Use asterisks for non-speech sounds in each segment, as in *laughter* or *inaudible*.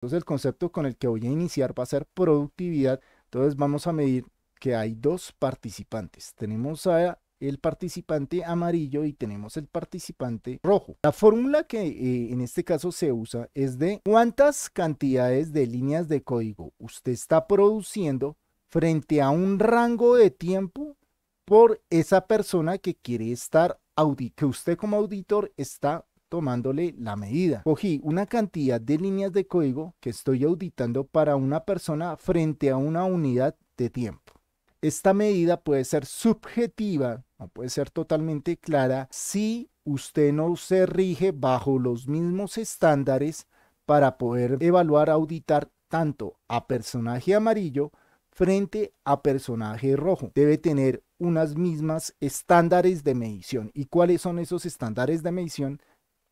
Entonces el concepto con el que voy a iniciar va a ser productividad. Entonces vamos a medir que hay dos participantes. Tenemos el participante amarillo y tenemos el participante rojo. La fórmula que eh, en este caso se usa es de cuántas cantidades de líneas de código usted está produciendo frente a un rango de tiempo por esa persona que quiere estar audit que usted como auditor está tomándole la medida. Cogí una cantidad de líneas de código que estoy auditando para una persona frente a una unidad de tiempo. Esta medida puede ser subjetiva, no puede ser totalmente clara, si usted no se rige bajo los mismos estándares para poder evaluar, auditar tanto a personaje amarillo frente a personaje rojo. Debe tener unas mismas estándares de medición. ¿Y cuáles son esos estándares de medición?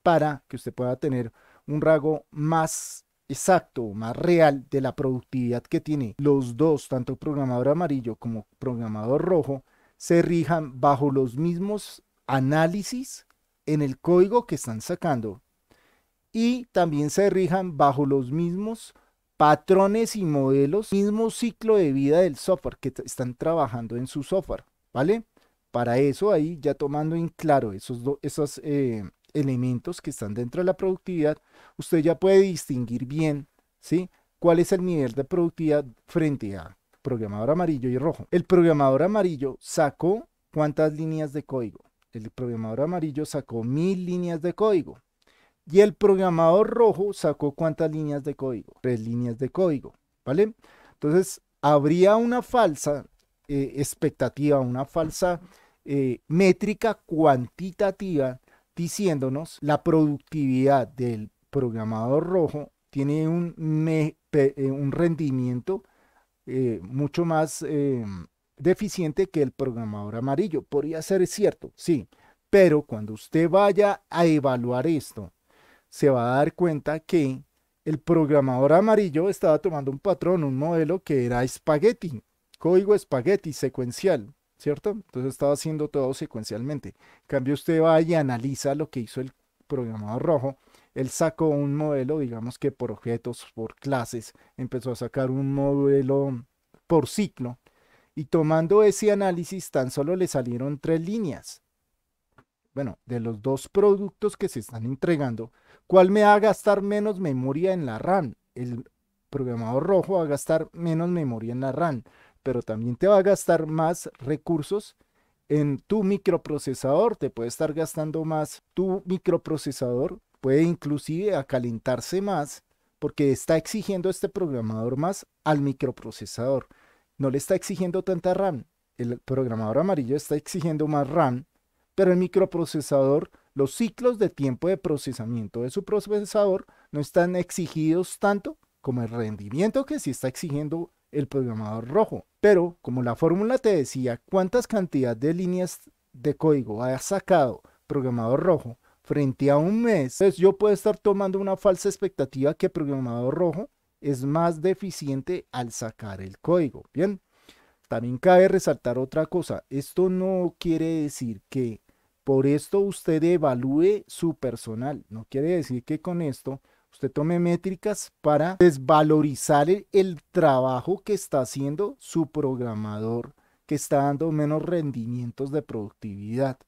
para que usted pueda tener un rango más exacto, más real de la productividad que tiene los dos, tanto programador amarillo como programador rojo, se rijan bajo los mismos análisis en el código que están sacando y también se rijan bajo los mismos patrones y modelos, mismo ciclo de vida del software que están trabajando en su software, ¿vale? Para eso ahí ya tomando en claro esos, dos, esos eh, elementos que están dentro de la productividad, usted ya puede distinguir bien, ¿sí? ¿Cuál es el nivel de productividad frente a programador amarillo y rojo? El programador amarillo sacó cuántas líneas de código? El programador amarillo sacó mil líneas de código. Y el programador rojo sacó cuántas líneas de código? Tres líneas de código, ¿vale? Entonces, habría una falsa eh, expectativa, una falsa eh, métrica cuantitativa diciéndonos la productividad del programador rojo tiene un, eh, rendimiento eh, mucho más eh, deficiente que el programador amarillo. Podría ser cierto, sí, pero cuando usted vaya a evaluar esto, se va a dar cuenta que el programador amarillo estaba tomando un patrón, un modelo que era espagueti, código espagueti secuencial. ¿cierto? Entonces estaba haciendo todo secuencialmente. En cambio, usted va y analiza lo que hizo el programador rojo. Él sacó un modelo, digamos que por objetos, por clases, empezó a sacar un modelo por ciclo. Y tomando ese análisis, tan solo le salieron tres líneas. Bueno, de los dos productos que se están entregando, ¿cuál me va a gastar menos memoria en la RAM? El programador rojo va a gastar menos memoria en la RAM pero también te va a gastar más recursos en tu microprocesador, te puede estar gastando más tu microprocesador, puede inclusive acalentarse más porque está exigiendo este programador más al microprocesador. No le está exigiendo tanta RAM. El programador amarillo está exigiendo más RAM, pero el microprocesador, los ciclos de tiempo de procesamiento de su procesador no están exigidos tanto como el rendimiento que sí está exigiendo el programador rojo. Pero como la fórmula te decía cuántas cantidades de líneas de código haya sacado programador rojo frente a un mes, pues yo puedo estar tomando una falsa expectativa que programador rojo es más deficiente al sacar el código. Bien, también cabe resaltar otra cosa. Esto no quiere decir que por esto usted evalúe su personal. No quiere decir que con esto Usted tome métricas para desvalorizar el, trabajo que está haciendo su programador, que está dando menos rendimientos de productividad.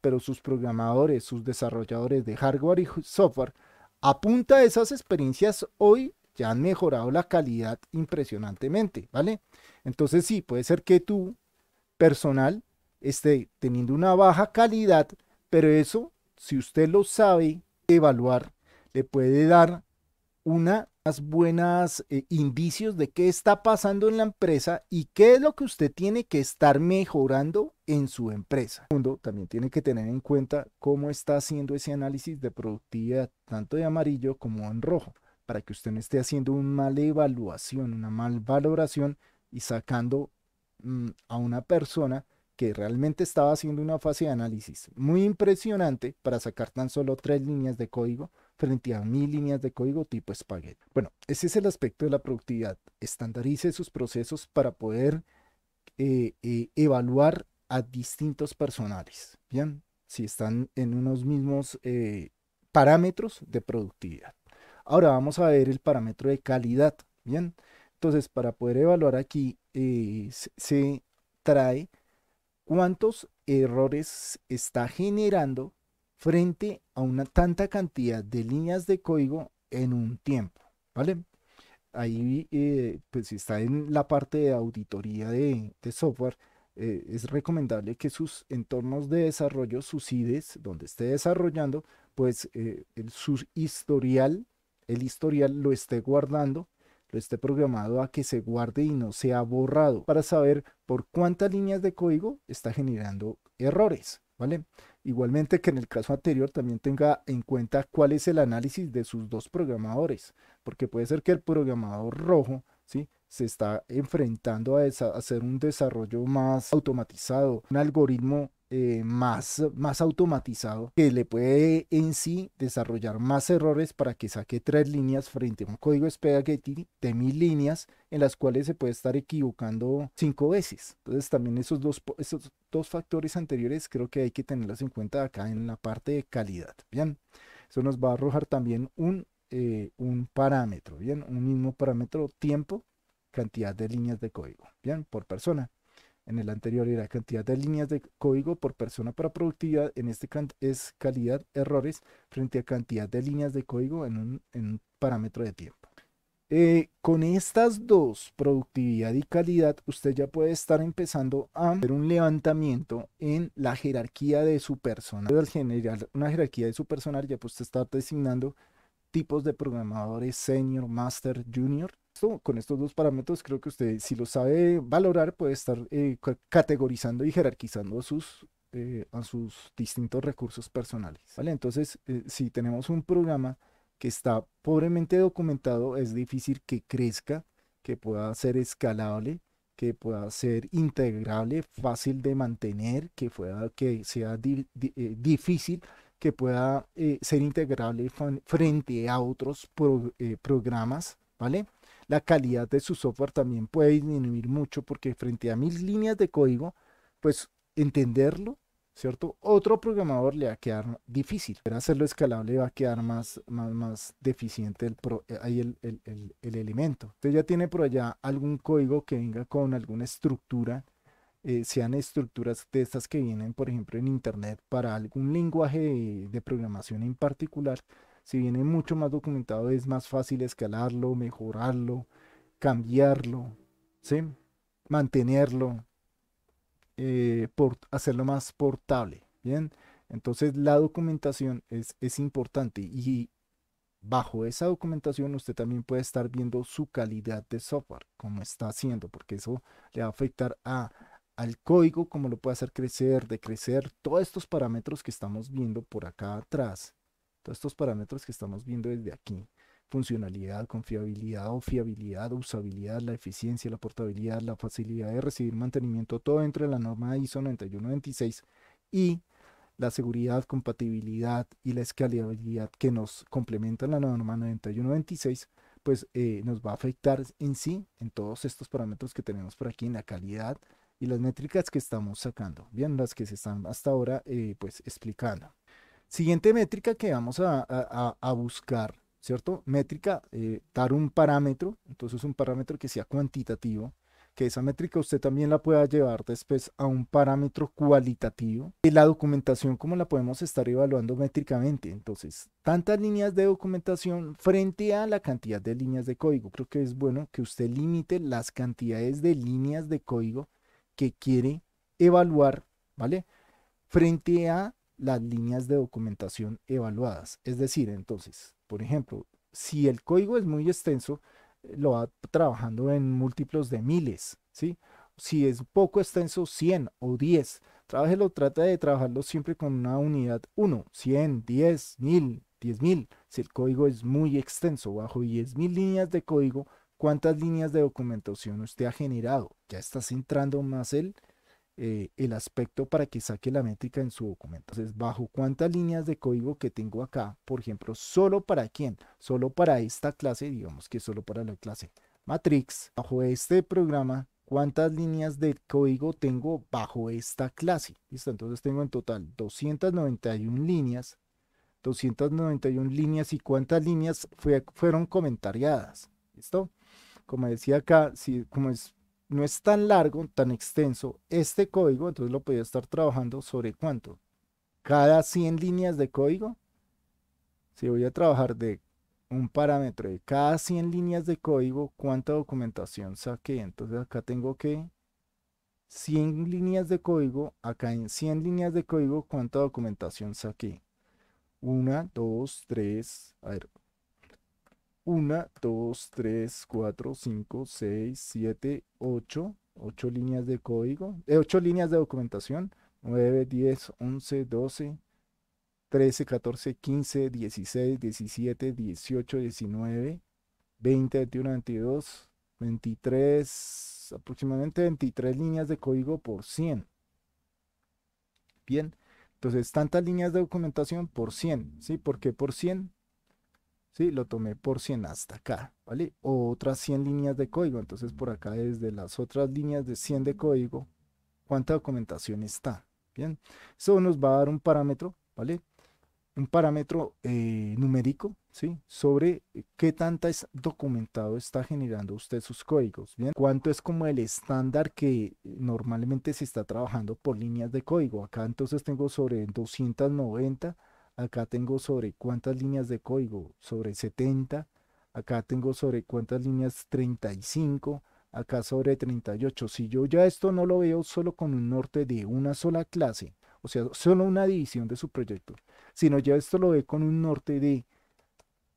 pero sus programadores, sus desarrolladores de hardware y software, apunta a esas experiencias hoy ya han mejorado la calidad impresionantemente, ¿vale? Entonces sí, puede ser que tu personal esté teniendo una baja calidad, pero eso, si usted lo sabe evaluar, le puede dar unas buenas eh, indicios de qué está pasando en la empresa y qué es lo que usted tiene que estar mejorando en su empresa. también tiene que tener en cuenta cómo está haciendo ese análisis de productividad, tanto de amarillo como en rojo, para que usted no esté haciendo una mala evaluación, una mal valoración y sacando mm, a una persona que realmente estaba haciendo una fase de análisis muy impresionante para sacar tan solo tres líneas de código frente a mil líneas de código tipo espagueti. Bueno, ese es el aspecto de la productividad. Estandarice sus procesos para poder eh, eh, evaluar a distintos personales, ¿bien? Si están en unos mismos eh, parámetros de productividad. Ahora vamos a ver el parámetro de calidad, ¿bien? Entonces, para poder evaluar aquí, se trae cuántos errores está generando frente a una tanta cantidad de líneas de código en un tiempo, ¿vale? Ahí, eh, pues si está en la parte de auditoría de, software, eh, es recomendable que sus entornos de desarrollo, sus IDEs, donde esté desarrollando, pues eh, su historial, el historial lo esté guardando, lo esté programado a que se guarde y no sea borrado para saber por cuántas líneas de código está generando errores. Igualmente que en el caso anterior también tenga en cuenta cuál es el análisis de sus dos programadores, porque puede ser que el programador rojo, ¿sí? se está enfrentando a hacer un desarrollo más automatizado, un algoritmo eh, más, más automatizado que le puede en sí desarrollar más errores para que saque tres líneas frente a un código Spaghetti de mil líneas en las cuales se puede estar equivocando cinco veces. Entonces también esos dos, dos factores anteriores creo que hay que tenerlos en cuenta acá en la parte de calidad. Bien, eso nos va a arrojar también un, eh, un parámetro, bien, un mismo parámetro tiempo cantidad de líneas de código, bien, por persona en el anterior era cantidad de líneas de código por persona para productividad, en este es calidad errores frente a cantidad de líneas de código en un, parámetro de tiempo. Eh, con estas dos, productividad y calidad, usted ya puede estar empezando a hacer un levantamiento en la jerarquía de su personal. Al general, una jerarquía de su personal, ya puede estar designando tipos de programadores senior, master, junior, con estos dos parámetros, creo que usted, si lo sabe valorar, puede estar eh, categorizando y jerarquizando sus, eh, a sus distintos recursos personales. ¿vale? Entonces, eh, si tenemos un programa que está pobremente documentado, es difícil que crezca, que pueda ser escalable, que pueda ser integrable, fácil de mantener, que, pueda, que sea difícil, que pueda ser integrable frente a otros programas, ¿vale? la calidad de su software también puede disminuir mucho porque frente a mil líneas de código, pues entenderlo, ¿cierto? Otro programador le va a quedar difícil. Para hacerlo escalable va a quedar más, más, más deficiente el, eh, ahí el, elemento. Entonces ya tiene por allá algún código que venga con alguna estructura. Eh, sean estructuras de estas que vienen, por ejemplo, en Internet para algún lenguaje de programación en particular, si viene mucho más documentado, es más fácil escalarlo, mejorarlo, cambiarlo, ¿sí? mantenerlo, eh, por, hacerlo más portable. Bien, entonces la documentación es, importante y bajo esa documentación usted también puede estar viendo su calidad de software, como está haciendo, porque eso le va a afectar a, al código, cómo lo puede hacer crecer, decrecer, todos estos parámetros que estamos viendo por acá atrás todos estos parámetros que estamos viendo desde aquí, funcionalidad, confiabilidad o fiabilidad, usabilidad, la eficiencia, la portabilidad, la facilidad de recibir mantenimiento, todo dentro de la norma ISO 9126 y la seguridad, compatibilidad y la escalabilidad que nos complementa la norma 9126, pues eh, nos va a afectar en sí, en todos estos parámetros que tenemos por aquí, en la calidad y las métricas que estamos sacando, bien, las que se están hasta ahora eh, pues explicando. Siguiente métrica que vamos a, buscar, ¿cierto? Métrica, eh, dar un parámetro, entonces un parámetro que sea cuantitativo, que esa métrica usted también la pueda llevar después a un parámetro cualitativo. Y la documentación, ¿cómo la podemos estar evaluando métricamente? Entonces, tantas líneas de documentación frente a la cantidad de líneas de código. Creo que es bueno que usted limite las cantidades de líneas de código que quiere evaluar, ¿vale? Frente a las líneas de documentación evaluadas. Es decir, entonces, por ejemplo, si el código es muy extenso, eh, lo va trabajando en múltiplos de miles, ¿sí? Si es poco extenso, 100 o 10. Trabajelo, trata de trabajarlo siempre con una unidad 1, 100, 10, 1000, 10.000. Si el código es muy extenso, bajo 10.000 líneas de código, ¿cuántas líneas de documentación usted ha generado? Ya estás entrando más el, eh, el aspecto para que saque la métrica en su documento. Entonces, bajo cuántas líneas de código que tengo acá, por ejemplo, solo para quién, solo para esta clase, digamos que solo para la clase Matrix, bajo este programa, cuántas líneas de código tengo bajo esta clase. ¿Listo? Entonces tengo en total 291 líneas, 291 líneas y cuántas líneas fueron comentariadas. ¿Listo? Como decía acá, si, como es no es tan largo, tan extenso este código, entonces lo podría estar trabajando sobre cuánto. Cada 100 líneas de código, si voy a trabajar de un parámetro de cada 100 líneas de código, cuánta documentación saqué. Entonces acá tengo que 100 líneas de código, acá en 100 líneas de código, cuánta documentación saqué. 1, 2, 3, a ver, 1, 2, 3, 4, 5, 6, 7, 8, 8 líneas de código, 8 eh, líneas de documentación, 9, 10, 11, 12, 13, 14, 15, 16, 17, 18, 19, 20, 21, 22, 23, aproximadamente 23 líneas de código por 100. Bien, entonces tantas líneas de documentación por 100, ¿sí? ¿Por qué por 100? ¿sí? Lo tomé por 100 hasta acá, ¿vale? otras 100 líneas de código. Entonces, por acá, desde las otras líneas de 100 de código, ¿cuánta documentación está? Bien, eso nos va a dar un parámetro, ¿vale? Un parámetro eh, numérico, ¿sí? Sobre eh, qué tanta es documentado está generando usted sus códigos, ¿bien? Cuánto es como el estándar que normalmente se está trabajando por líneas de código. Acá entonces tengo sobre 290 acá tengo sobre cuántas líneas de código, sobre 70, acá tengo sobre cuántas líneas 35, acá sobre 38. Si yo ya esto no lo veo solo con un norte de una sola clase, o sea, solo una división de su proyecto, sino ya esto lo ve con un norte de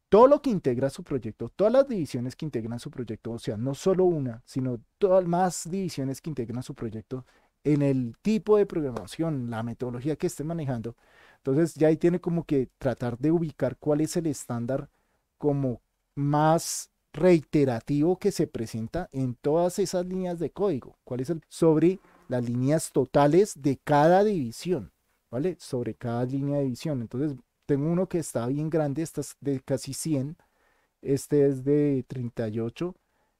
todo lo que integra su proyecto, todas las divisiones que integran su proyecto, o sea, no solo una, sino todas más divisiones que integran su proyecto en el tipo de programación, la metodología que esté manejando, entonces ya ahí tiene como que tratar de ubicar cuál es el estándar como más reiterativo que se presenta en todas esas líneas de código. ¿Cuál es el sobre las líneas totales de cada división, ¿vale? Sobre cada línea de división. Entonces, tengo uno que está bien grande, este es de casi 100, este es de 38,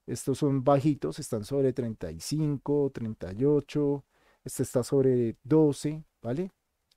estos son bajitos, están sobre 35, 38, este está sobre 12, ¿vale?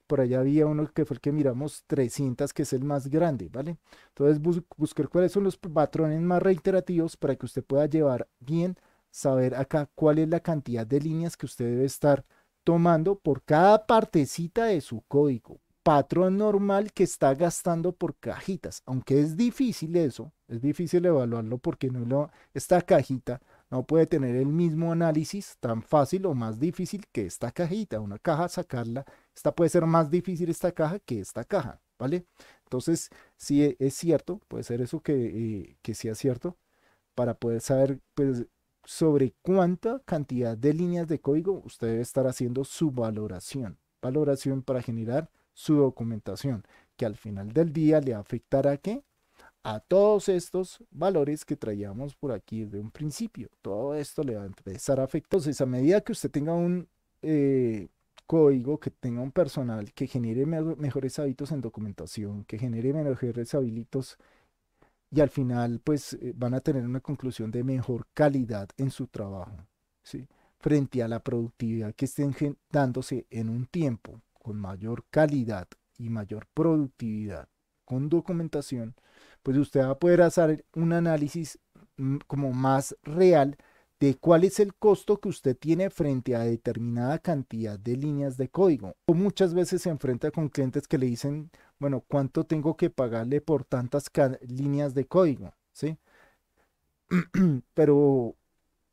por allá había uno que fue el que miramos 300, que es el más grande, ¿vale? Entonces buscar cuáles son los patrones más reiterativos para que usted pueda llevar bien, saber acá cuál es la cantidad de líneas que usted debe estar tomando por cada partecita de su código. Patrón normal que está gastando por cajitas, aunque es difícil eso, es difícil evaluarlo porque no lo, esta cajita no puede tener el mismo análisis tan fácil o más difícil que esta cajita. Una caja sacarla esta puede ser más difícil esta caja que esta caja, ¿vale? Entonces, si e, es cierto, puede ser eso eh, que, sea cierto, para poder saber pues, sobre cuánta cantidad de líneas de código usted debe estar haciendo su valoración. Valoración para generar su documentación, que al final del día le afectará ¿qué? a todos estos valores que traíamos por aquí de un principio. Todo esto le va a empezar a afectar. Entonces, a medida que usted tenga un, eh, código, que tenga un personal, que genere mejores hábitos en documentación, que genere mejores hábitos y al final pues eh, van a tener una conclusión de mejor calidad en su trabajo, ¿sí? frente a la productividad que estén dándose en un tiempo con mayor calidad y mayor productividad con documentación, pues usted va a poder hacer un análisis mm, como más real de cuál es el costo que usted tiene frente a determinada cantidad de líneas de código. O muchas veces se enfrenta con clientes que le dicen, bueno, ¿cuánto tengo que pagarle por tantas líneas de código? ¿Sí? *clears throat* Pero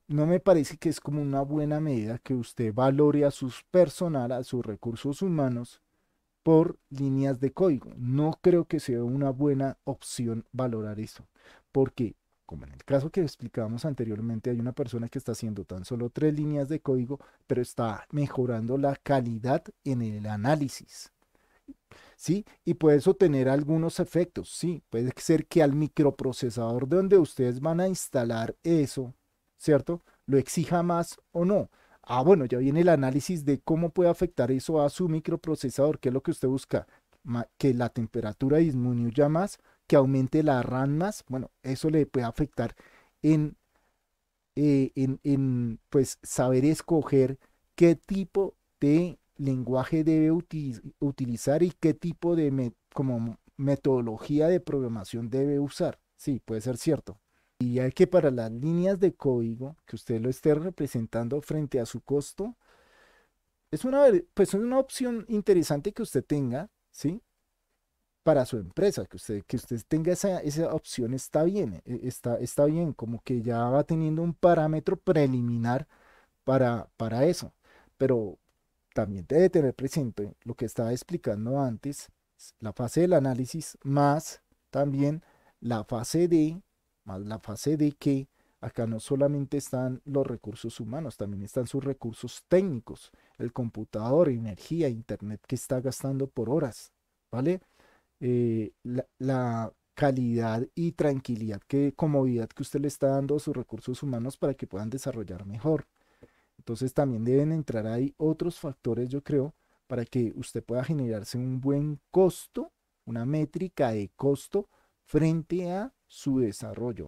no me parece que es como una buena medida que usted valore a sus personal, a sus recursos humanos por líneas de código. No creo que sea una buena opción valorar eso, porque como en el caso que explicábamos anteriormente, hay una persona que está haciendo tan solo tres líneas de código, pero está mejorando la calidad en el análisis. ¿Sí? Y puede eso tener algunos efectos, sí. Puede ser que al microprocesador donde ustedes van a instalar eso, ¿cierto? Lo exija más o no. Ah, bueno, ya viene el análisis de cómo puede afectar eso a su microprocesador, que es lo que usted busca, que la temperatura disminuya más que aumente la RAM más, bueno, eso le puede afectar en, eh, en, pues, saber escoger qué tipo de lenguaje debe utilizar y qué tipo de como metodología de programación debe usar. Sí, puede ser cierto. Y hay que para las líneas de código que usted lo esté representando frente a su costo, es una, pues una opción interesante que usted tenga, ¿sí? para su empresa, que usted, que usted tenga esa, opción está bien, e, está, está bien, como que ya va teniendo un parámetro preliminar para, para eso, pero también debe tener presente lo que estaba explicando antes, la fase del análisis más también la fase de, más la fase de que acá no solamente están los recursos humanos, también están sus recursos técnicos, el computador, energía, internet que está gastando por horas, ¿vale? Eh, la, la, calidad y tranquilidad, que comodidad que usted le está dando a sus recursos humanos para que puedan desarrollar mejor. Entonces también deben entrar ahí otros factores, yo creo, para que usted pueda generarse un buen costo, una métrica de costo frente a su desarrollo.